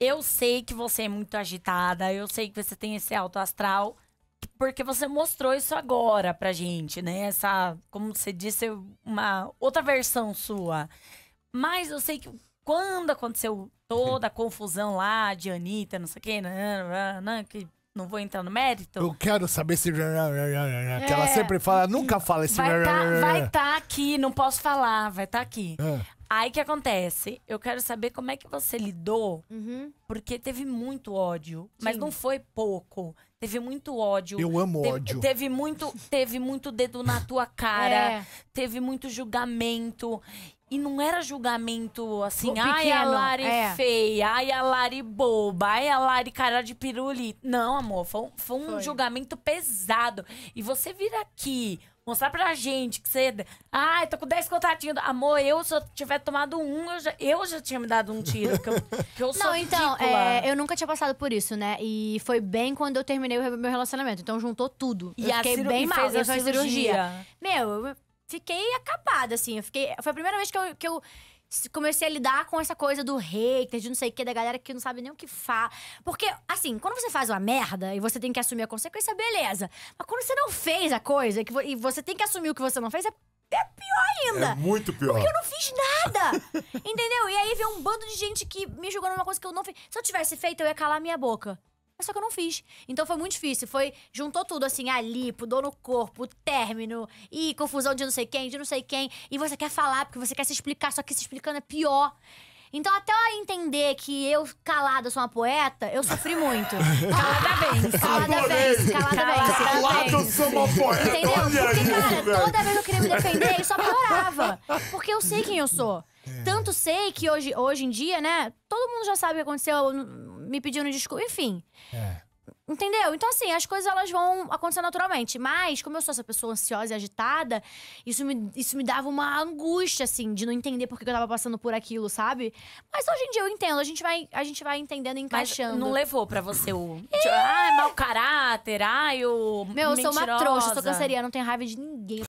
eu sei que você é muito agitada, eu sei que você tem esse alto astral, porque você mostrou isso agora pra gente, né? Essa, como você disse, uma outra versão sua. Mas eu sei que quando aconteceu toda a confusão lá de Anitta, não sei o quê, né, né, né, que não vou entrar no mérito. Eu quero saber se. É, que ela é. sempre fala, nunca fala esse. Vai estar tá, tá aqui, não posso falar, vai estar tá aqui. É. Aí que acontece? Eu quero saber como é que você lidou, uhum. porque teve muito ódio, Sim. mas não foi pouco. Teve muito ódio. Eu amo teve, ódio. Teve muito, teve muito dedo na tua cara. É. Teve muito julgamento. E não era julgamento assim, ai a Lari é. feia, ai a Lari boba, ai a Lari cara de pirulito. Não, amor, foi, um, foi um foi. julgamento pesado. E você vir aqui mostrar pra gente que você. É ai, ah, tô com 10 contatinhos. Amor, eu se eu tiver tomado um, eu já, eu já tinha me dado um tiro. que eu, que eu Não, então, é, eu nunca tinha passado por isso, né? E foi bem quando eu terminei terminei o meu relacionamento. Então juntou tudo. E eu fiquei ciru... bem mal, fez eu a fiz cirurgia. cirurgia. Meu, eu fiquei acabada, assim. Eu fiquei... Foi a primeira vez que eu, que eu comecei a lidar com essa coisa do hater, de não sei o que, da galera que não sabe nem o que fala. Porque, assim, quando você faz uma merda e você tem que assumir a consequência, beleza. Mas quando você não fez a coisa e você tem que assumir o que você não fez, é é pior ainda. É muito pior. Porque eu não fiz nada. entendeu? E aí vem um bando de gente que me julgou numa coisa que eu não fiz. Se eu tivesse feito, eu ia calar minha boca. Mas só que eu não fiz. Então foi muito difícil. Foi, juntou tudo, assim, a lipo, dor no corpo, término, e confusão de não sei quem, de não sei quem. E você quer falar, porque você quer se explicar, só que se explicando é pior. Então, até eu entender que eu, calada, sou uma poeta, eu sofri muito. calada vence. Calada vence. Calada vence. Calada eu sou uma poeta. Entendeu? Porque, cara, toda vez que eu queria me defender eu só piorava. Porque eu sei quem eu sou. É. Tanto sei que hoje, hoje em dia, né? Todo mundo já sabe o que aconteceu, me pedindo desculpa, enfim. É. Entendeu? Então, assim, as coisas elas vão acontecer naturalmente. Mas, como eu sou essa pessoa ansiosa e agitada, isso me, isso me dava uma angústia, assim, de não entender por que eu tava passando por aquilo, sabe? Mas hoje em dia eu entendo, a gente vai, a gente vai entendendo e encaixando. Mas não levou pra você o. É. ai, mau caráter, ai, o. Meu, eu sou uma trouxa, eu sou canceriana, não tenho raiva de ninguém.